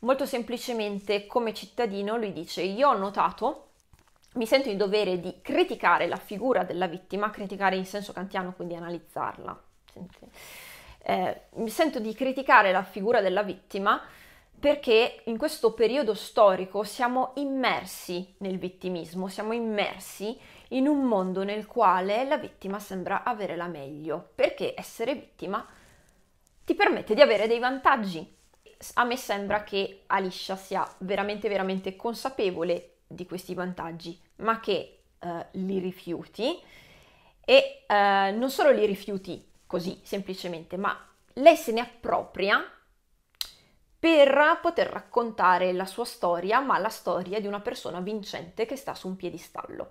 Molto semplicemente come cittadino lui dice io ho notato mi sento in dovere di criticare la figura della vittima, criticare in senso kantiano, quindi analizzarla. Eh, mi sento di criticare la figura della vittima perché in questo periodo storico siamo immersi nel vittimismo, siamo immersi in un mondo nel quale la vittima sembra avere la meglio, perché essere vittima ti permette di avere dei vantaggi, a me sembra che Alicia sia veramente, veramente consapevole di questi vantaggi, ma che eh, li rifiuti e eh, non solo li rifiuti così semplicemente, ma lei se ne appropria per poter raccontare la sua storia, ma la storia di una persona vincente che sta su un piedistallo.